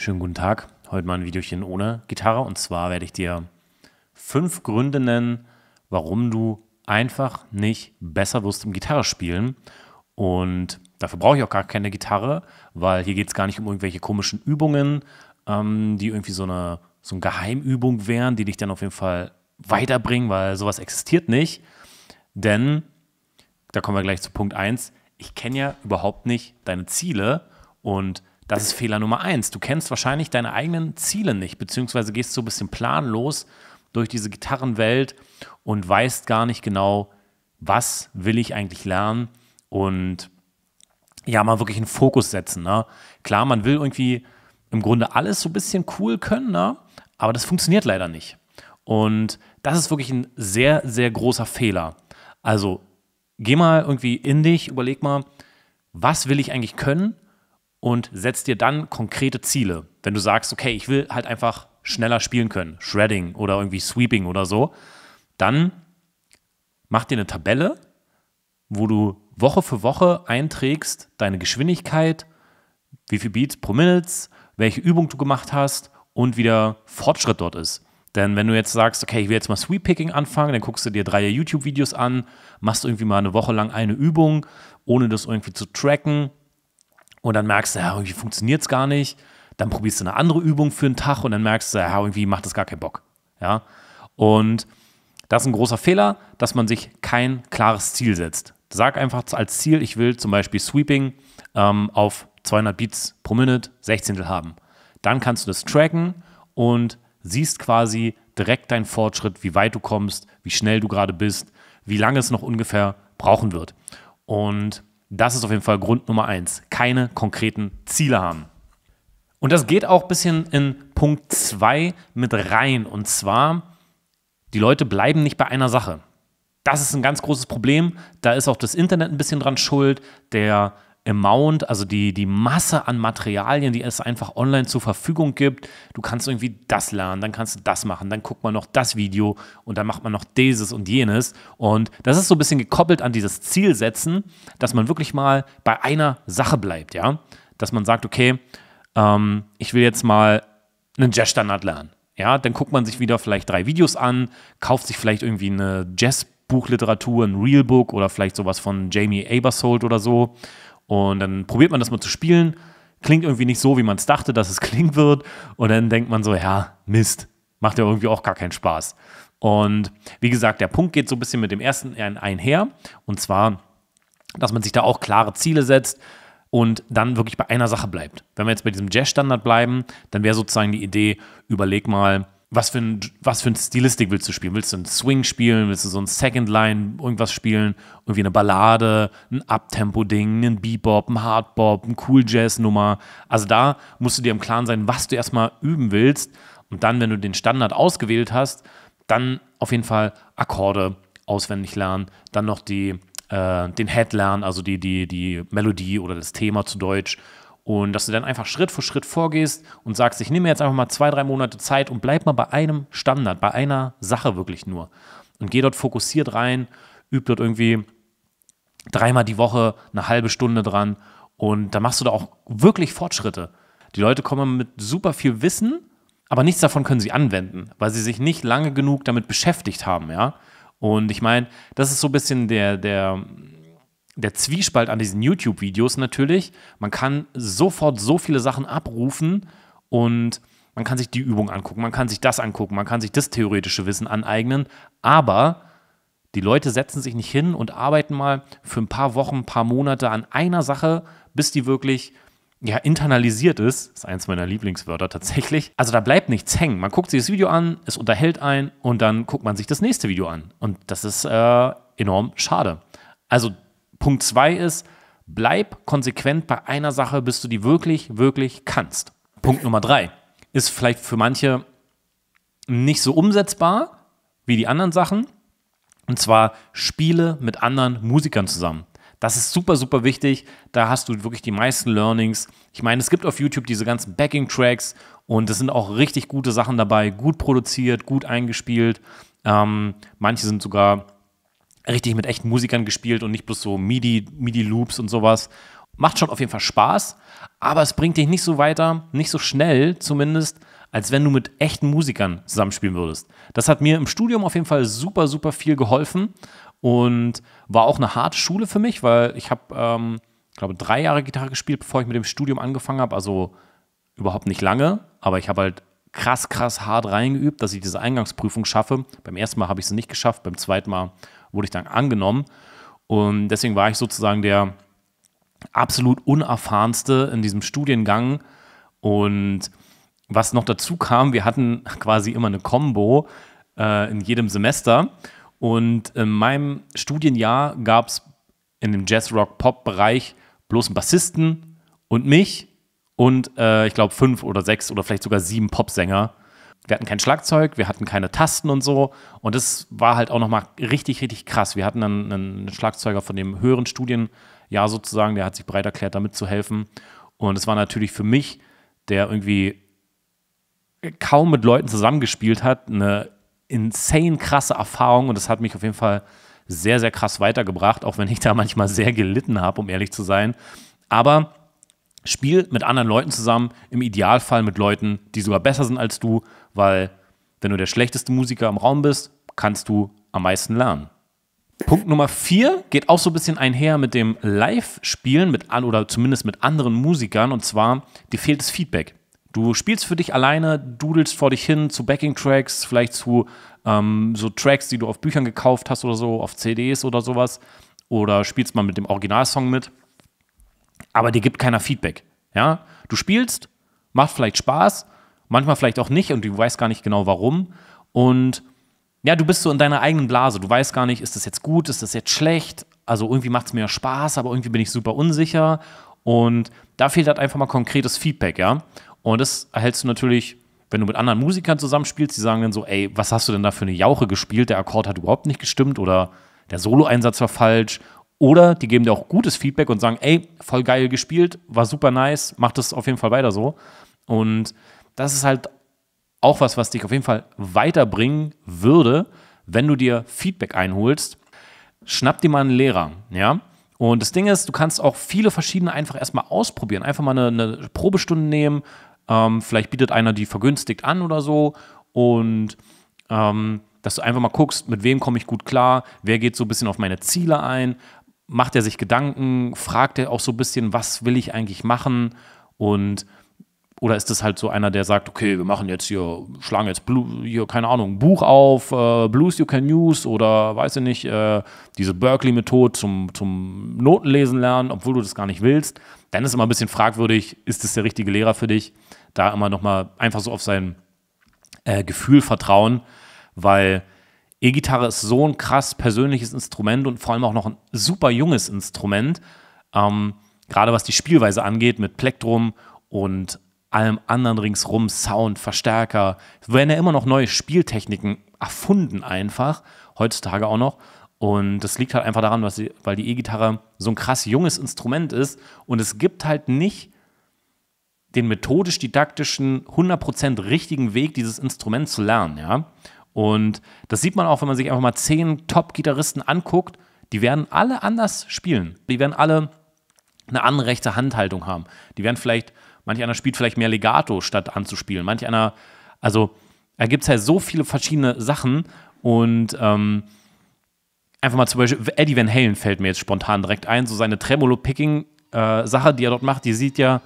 Schönen guten Tag. Heute mal ein Videochen ohne Gitarre. Und zwar werde ich dir fünf Gründe nennen, warum du einfach nicht besser wirst im Gitarre spielen. Und dafür brauche ich auch gar keine Gitarre, weil hier geht es gar nicht um irgendwelche komischen Übungen, ähm, die irgendwie so eine, so eine Geheimübung wären, die dich dann auf jeden Fall weiterbringen, weil sowas existiert nicht. Denn, da kommen wir gleich zu Punkt 1, ich kenne ja überhaupt nicht deine Ziele und das ist Fehler Nummer eins. Du kennst wahrscheinlich deine eigenen Ziele nicht, beziehungsweise gehst so ein bisschen planlos durch diese Gitarrenwelt und weißt gar nicht genau, was will ich eigentlich lernen und ja, mal wirklich einen Fokus setzen. Ne? Klar, man will irgendwie im Grunde alles so ein bisschen cool können, ne? aber das funktioniert leider nicht. Und das ist wirklich ein sehr, sehr großer Fehler. Also geh mal irgendwie in dich, überleg mal, was will ich eigentlich können und setzt dir dann konkrete Ziele. Wenn du sagst, okay, ich will halt einfach schneller spielen können, Shredding oder irgendwie Sweeping oder so, dann mach dir eine Tabelle, wo du Woche für Woche einträgst deine Geschwindigkeit, wie viel Beats pro Minute, welche Übung du gemacht hast und wie der Fortschritt dort ist. Denn wenn du jetzt sagst, okay, ich will jetzt mal Sweep Picking anfangen, dann guckst du dir drei YouTube-Videos an, machst irgendwie mal eine Woche lang eine Übung, ohne das irgendwie zu tracken, und dann merkst du, ja, irgendwie funktioniert es gar nicht. Dann probierst du eine andere Übung für einen Tag und dann merkst du, ja, irgendwie macht das gar keinen Bock. Ja? Und das ist ein großer Fehler, dass man sich kein klares Ziel setzt. Sag einfach als Ziel, ich will zum Beispiel Sweeping ähm, auf 200 Beats pro Minute, 16 haben. Dann kannst du das tracken und siehst quasi direkt deinen Fortschritt, wie weit du kommst, wie schnell du gerade bist, wie lange es noch ungefähr brauchen wird. Und das ist auf jeden Fall Grund Nummer eins. Keine konkreten Ziele haben. Und das geht auch ein bisschen in Punkt zwei mit rein. Und zwar, die Leute bleiben nicht bei einer Sache. Das ist ein ganz großes Problem. Da ist auch das Internet ein bisschen dran schuld. Der Amount, also die, die Masse an Materialien, die es einfach online zur Verfügung gibt. Du kannst irgendwie das lernen, dann kannst du das machen, dann guckt man noch das Video und dann macht man noch dieses und jenes. Und das ist so ein bisschen gekoppelt an dieses Zielsetzen, dass man wirklich mal bei einer Sache bleibt, ja. Dass man sagt, okay, ähm, ich will jetzt mal einen Jazz-Standard lernen. Ja, dann guckt man sich wieder vielleicht drei Videos an, kauft sich vielleicht irgendwie eine Jazz- Buchliteratur, ein Realbook oder vielleicht sowas von Jamie Abersold oder so und dann probiert man das mal zu spielen. Klingt irgendwie nicht so, wie man es dachte, dass es klingen wird. Und dann denkt man so, ja, Mist, macht ja irgendwie auch gar keinen Spaß. Und wie gesagt, der Punkt geht so ein bisschen mit dem ersten einher. Und zwar, dass man sich da auch klare Ziele setzt und dann wirklich bei einer Sache bleibt. Wenn wir jetzt bei diesem Jazz-Standard bleiben, dann wäre sozusagen die Idee, überleg mal, was für, ein, was für ein Stilistik willst du spielen? Willst du einen Swing spielen? Willst du so ein Second Line irgendwas spielen? Irgendwie eine Ballade, ein abtempo ding ein Bebop, ein Hardbop, ein Cool Jazz-Nummer. Also da musst du dir im Klaren sein, was du erstmal üben willst. Und dann, wenn du den Standard ausgewählt hast, dann auf jeden Fall Akkorde auswendig lernen, dann noch die, äh, den Head lernen, also die, die, die Melodie oder das Thema zu Deutsch und dass du dann einfach Schritt für Schritt vorgehst und sagst, ich nehme jetzt einfach mal zwei, drei Monate Zeit und bleib mal bei einem Standard, bei einer Sache wirklich nur. Und geh dort fokussiert rein, üb dort irgendwie dreimal die Woche eine halbe Stunde dran und dann machst du da auch wirklich Fortschritte. Die Leute kommen mit super viel Wissen, aber nichts davon können sie anwenden, weil sie sich nicht lange genug damit beschäftigt haben, ja. Und ich meine, das ist so ein bisschen der, der, der Zwiespalt an diesen YouTube-Videos natürlich, man kann sofort so viele Sachen abrufen und man kann sich die Übung angucken, man kann sich das angucken, man kann sich das theoretische Wissen aneignen, aber die Leute setzen sich nicht hin und arbeiten mal für ein paar Wochen, ein paar Monate an einer Sache, bis die wirklich ja, internalisiert ist. Das ist eins meiner Lieblingswörter tatsächlich. Also da bleibt nichts hängen. Man guckt sich das Video an, es unterhält einen und dann guckt man sich das nächste Video an. Und das ist äh, enorm schade. Also Punkt zwei ist, bleib konsequent bei einer Sache, bis du die wirklich, wirklich kannst. Punkt Nummer drei ist vielleicht für manche nicht so umsetzbar wie die anderen Sachen. Und zwar Spiele mit anderen Musikern zusammen. Das ist super, super wichtig. Da hast du wirklich die meisten Learnings. Ich meine, es gibt auf YouTube diese ganzen Backing-Tracks und es sind auch richtig gute Sachen dabei, gut produziert, gut eingespielt. Ähm, manche sind sogar richtig mit echten Musikern gespielt und nicht bloß so MIDI, MIDI-Loops und sowas. Macht schon auf jeden Fall Spaß, aber es bringt dich nicht so weiter, nicht so schnell zumindest, als wenn du mit echten Musikern zusammenspielen würdest. Das hat mir im Studium auf jeden Fall super, super viel geholfen und war auch eine harte Schule für mich, weil ich habe, ähm, glaube, drei Jahre Gitarre gespielt, bevor ich mit dem Studium angefangen habe. Also überhaupt nicht lange, aber ich habe halt krass, krass hart reingeübt, dass ich diese Eingangsprüfung schaffe. Beim ersten Mal habe ich sie nicht geschafft, beim zweiten Mal wurde ich dann angenommen. Und deswegen war ich sozusagen der absolut unerfahrenste in diesem Studiengang. Und was noch dazu kam, wir hatten quasi immer eine Combo äh, in jedem Semester. Und in meinem Studienjahr gab es in dem Jazz-Rock-Pop-Bereich bloß einen Bassisten und mich und äh, ich glaube fünf oder sechs oder vielleicht sogar sieben Popsänger wir hatten kein Schlagzeug, wir hatten keine Tasten und so. Und es war halt auch nochmal richtig, richtig krass. Wir hatten dann einen Schlagzeuger von dem höheren Studienjahr sozusagen, der hat sich bereit erklärt, damit zu helfen. Und es war natürlich für mich, der irgendwie kaum mit Leuten zusammengespielt hat, eine insane krasse Erfahrung. Und das hat mich auf jeden Fall sehr, sehr krass weitergebracht, auch wenn ich da manchmal sehr gelitten habe, um ehrlich zu sein. Aber Spiel mit anderen Leuten zusammen, im Idealfall mit Leuten, die sogar besser sind als du, weil wenn du der schlechteste Musiker im Raum bist, kannst du am meisten lernen. Punkt Nummer vier geht auch so ein bisschen einher mit dem Live-Spielen mit an oder zumindest mit anderen Musikern und zwar dir fehlt das Feedback. Du spielst für dich alleine, dudelst vor dich hin zu Backing-Tracks, vielleicht zu ähm, so Tracks, die du auf Büchern gekauft hast oder so, auf CDs oder sowas oder spielst mal mit dem Originalsong mit aber dir gibt keiner Feedback. Ja, du spielst, macht vielleicht Spaß, manchmal vielleicht auch nicht und du weißt gar nicht genau warum. Und ja, du bist so in deiner eigenen Blase. Du weißt gar nicht, ist das jetzt gut, ist das jetzt schlecht? Also irgendwie macht es mir Spaß, aber irgendwie bin ich super unsicher. Und da fehlt halt einfach mal konkretes Feedback, ja. Und das erhältst du natürlich, wenn du mit anderen Musikern zusammenspielst, die sagen dann so, ey, was hast du denn da für eine Jauche gespielt? Der Akkord hat überhaupt nicht gestimmt oder der Solo-Einsatz war falsch oder die geben dir auch gutes Feedback und sagen, ey, voll geil gespielt, war super nice, mach das auf jeden Fall weiter so. Und das ist halt auch was, was dich auf jeden Fall weiterbringen würde, wenn du dir Feedback einholst. Schnapp dir mal einen Lehrer, ja. Und das Ding ist, du kannst auch viele verschiedene einfach erstmal ausprobieren. Einfach mal eine, eine Probestunde nehmen. Ähm, vielleicht bietet einer die vergünstigt an oder so. Und ähm, dass du einfach mal guckst, mit wem komme ich gut klar, wer geht so ein bisschen auf meine Ziele ein, macht er sich Gedanken, fragt er auch so ein bisschen, was will ich eigentlich machen und oder ist das halt so einer, der sagt, okay, wir machen jetzt hier, schlagen jetzt, Blue, hier, keine Ahnung, ein Buch auf, äh, Blues You Can Use oder weiß ich nicht, äh, diese Berkeley-Methode zum, zum Notenlesen lernen, obwohl du das gar nicht willst. Dann ist immer ein bisschen fragwürdig, ist das der richtige Lehrer für dich? Da immer nochmal einfach so auf sein äh, Gefühl vertrauen, weil E-Gitarre ist so ein krass persönliches Instrument und vor allem auch noch ein super junges Instrument. Ähm, gerade was die Spielweise angeht, mit Plektrum und allem anderen ringsrum, Sound, Verstärker, werden ja immer noch neue Spieltechniken erfunden einfach, heutzutage auch noch. Und das liegt halt einfach daran, weil die E-Gitarre so ein krass junges Instrument ist und es gibt halt nicht den methodisch-didaktischen, 100% richtigen Weg, dieses Instrument zu lernen, ja. Und das sieht man auch, wenn man sich einfach mal zehn Top-Gitarristen anguckt. Die werden alle anders spielen. Die werden alle eine andere rechte Handhaltung haben. Die werden vielleicht, manch einer spielt vielleicht mehr Legato statt anzuspielen. Manch einer, also da gibt es halt so viele verschiedene Sachen. Und ähm, einfach mal zum Beispiel, Eddie Van Halen fällt mir jetzt spontan direkt ein. So seine Tremolo-Picking-Sache, äh, die er dort macht, die sieht ja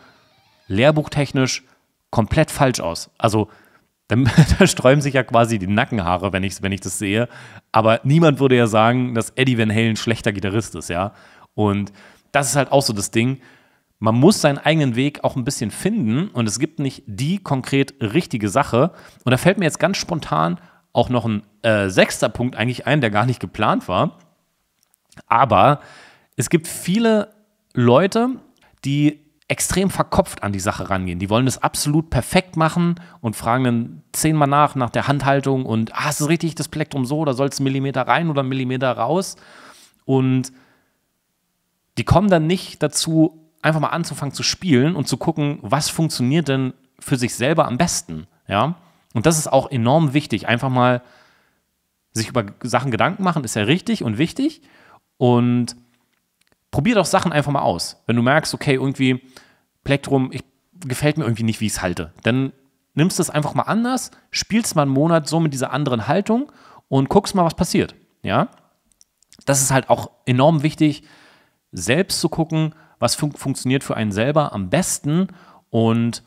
lehrbuchtechnisch komplett falsch aus. Also dann da sträuben sich ja quasi die Nackenhaare, wenn ich, wenn ich das sehe. Aber niemand würde ja sagen, dass Eddie Van Halen schlechter Gitarrist ist, ja. Und das ist halt auch so das Ding. Man muss seinen eigenen Weg auch ein bisschen finden und es gibt nicht die konkret richtige Sache. Und da fällt mir jetzt ganz spontan auch noch ein äh, sechster Punkt eigentlich ein, der gar nicht geplant war. Aber es gibt viele Leute, die extrem verkopft an die Sache rangehen. Die wollen es absolut perfekt machen und fragen dann zehnmal nach, nach der Handhaltung und, ah, ist es richtig das Plektrum so oder soll es einen Millimeter rein oder einen Millimeter raus? Und die kommen dann nicht dazu, einfach mal anzufangen zu spielen und zu gucken, was funktioniert denn für sich selber am besten. Ja? Und das ist auch enorm wichtig, einfach mal sich über Sachen Gedanken machen, ist ja richtig und wichtig. Und probier doch Sachen einfach mal aus. Wenn du merkst, okay, irgendwie Plektrum, ich, gefällt mir irgendwie nicht, wie ich es halte, dann nimmst du es einfach mal anders, spielst mal einen Monat so mit dieser anderen Haltung und guckst mal, was passiert. Ja, das ist halt auch enorm wichtig, selbst zu gucken, was fun funktioniert für einen selber am besten und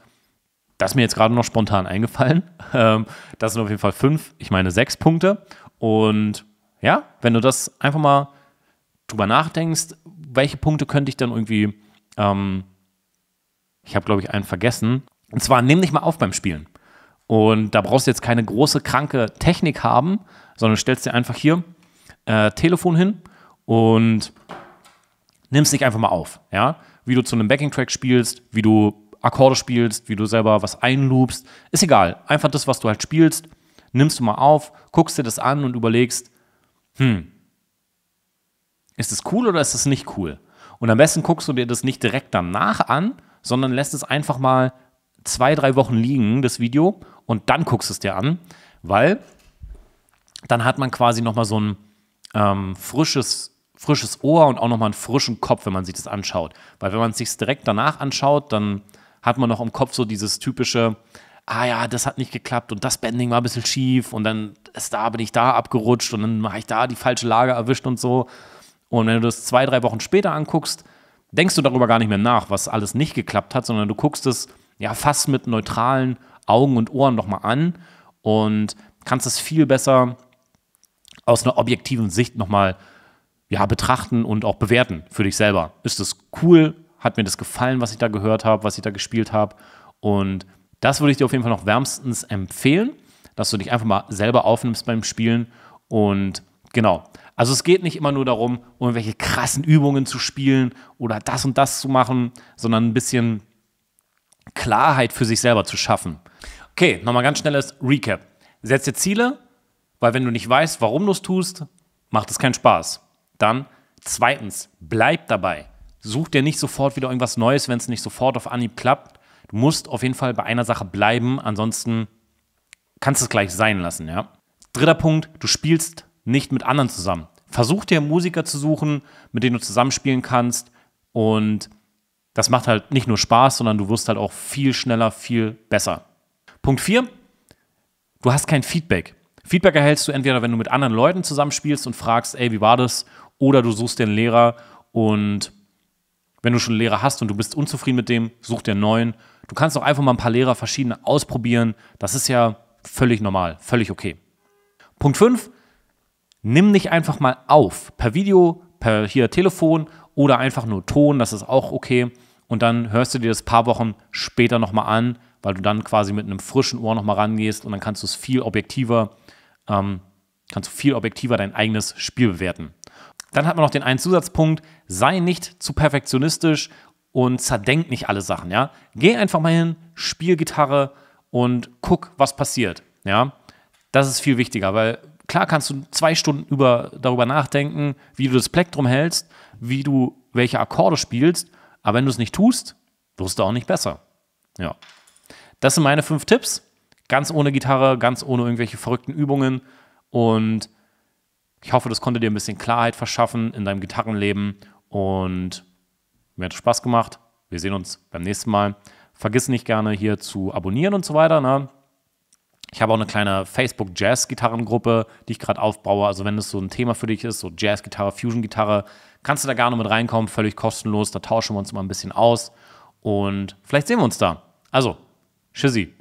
das ist mir jetzt gerade noch spontan eingefallen. Ähm, das sind auf jeden Fall fünf, ich meine sechs Punkte. Und ja, wenn du das einfach mal drüber nachdenkst, welche Punkte könnte ich dann irgendwie, ähm, ich habe glaube ich einen vergessen. Und zwar nimm dich mal auf beim Spielen. Und da brauchst du jetzt keine große, kranke Technik haben, sondern stellst dir einfach hier äh, Telefon hin und nimmst dich einfach mal auf. Ja? Wie du zu einem Backing-Track spielst, wie du Akkorde spielst, wie du selber was einloopst, ist egal. Einfach das, was du halt spielst, nimmst du mal auf, guckst dir das an und überlegst, hm, ist es cool oder ist es nicht cool? Und am besten guckst du dir das nicht direkt danach an, sondern lässt es einfach mal zwei, drei Wochen liegen, das Video, und dann guckst es dir an, weil dann hat man quasi nochmal so ein ähm, frisches, frisches Ohr und auch nochmal einen frischen Kopf, wenn man sich das anschaut. Weil wenn man es sich direkt danach anschaut, dann hat man noch im Kopf so dieses typische, ah ja, das hat nicht geklappt und das Bending war ein bisschen schief und dann ist da, bin ich da abgerutscht und dann habe ich da die falsche Lage erwischt und so. Und wenn du das zwei, drei Wochen später anguckst, denkst du darüber gar nicht mehr nach, was alles nicht geklappt hat, sondern du guckst es ja fast mit neutralen Augen und Ohren nochmal an und kannst es viel besser aus einer objektiven Sicht nochmal ja, betrachten und auch bewerten für dich selber. Ist das cool? Hat mir das gefallen, was ich da gehört habe, was ich da gespielt habe? Und das würde ich dir auf jeden Fall noch wärmstens empfehlen, dass du dich einfach mal selber aufnimmst beim Spielen und Genau. Also es geht nicht immer nur darum, um irgendwelche krassen Übungen zu spielen oder das und das zu machen, sondern ein bisschen Klarheit für sich selber zu schaffen. Okay, nochmal ganz schnelles Recap. Setz dir Ziele, weil wenn du nicht weißt, warum du es tust, macht es keinen Spaß. Dann zweitens, bleib dabei. Such dir nicht sofort wieder irgendwas Neues, wenn es nicht sofort auf Anhieb klappt. Du musst auf jeden Fall bei einer Sache bleiben, ansonsten kannst du es gleich sein lassen, ja. Dritter Punkt, du spielst nicht mit anderen zusammen. Versuch dir Musiker zu suchen, mit denen du zusammenspielen kannst und das macht halt nicht nur Spaß, sondern du wirst halt auch viel schneller, viel besser. Punkt 4, du hast kein Feedback. Feedback erhältst du entweder, wenn du mit anderen Leuten zusammenspielst und fragst, ey, wie war das? Oder du suchst dir einen Lehrer und wenn du schon einen Lehrer hast und du bist unzufrieden mit dem, such dir einen neuen. Du kannst auch einfach mal ein paar Lehrer verschiedene ausprobieren. Das ist ja völlig normal, völlig okay. Punkt 5, nimm dich einfach mal auf. Per Video, per hier Telefon oder einfach nur Ton, das ist auch okay. Und dann hörst du dir das paar Wochen später nochmal an, weil du dann quasi mit einem frischen Ohr nochmal rangehst und dann kannst du es viel objektiver, ähm, kannst du viel objektiver dein eigenes Spiel bewerten. Dann hat man noch den einen Zusatzpunkt, sei nicht zu perfektionistisch und zerdenk nicht alle Sachen, ja. Geh einfach mal hin, spiel Gitarre und guck, was passiert, ja. Das ist viel wichtiger, weil klar kannst du zwei Stunden über, darüber nachdenken, wie du das Plektrum hältst, wie du welche Akkorde spielst, aber wenn du es nicht tust, wirst du auch nicht besser. Ja. Das sind meine fünf Tipps. Ganz ohne Gitarre, ganz ohne irgendwelche verrückten Übungen. Und ich hoffe, das konnte dir ein bisschen Klarheit verschaffen in deinem Gitarrenleben. Und mir hat es Spaß gemacht. Wir sehen uns beim nächsten Mal. Vergiss nicht gerne hier zu abonnieren und so weiter. Ne? Ich habe auch eine kleine Facebook-Jazz-Gitarrengruppe, die ich gerade aufbaue. Also wenn das so ein Thema für dich ist, so Jazz-Gitarre, Fusion-Gitarre, kannst du da gerne mit reinkommen, völlig kostenlos. Da tauschen wir uns mal ein bisschen aus und vielleicht sehen wir uns da. Also, tschüssi.